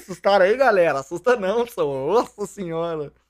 assustaram aí, galera? Assusta não, sou Nossa senhora.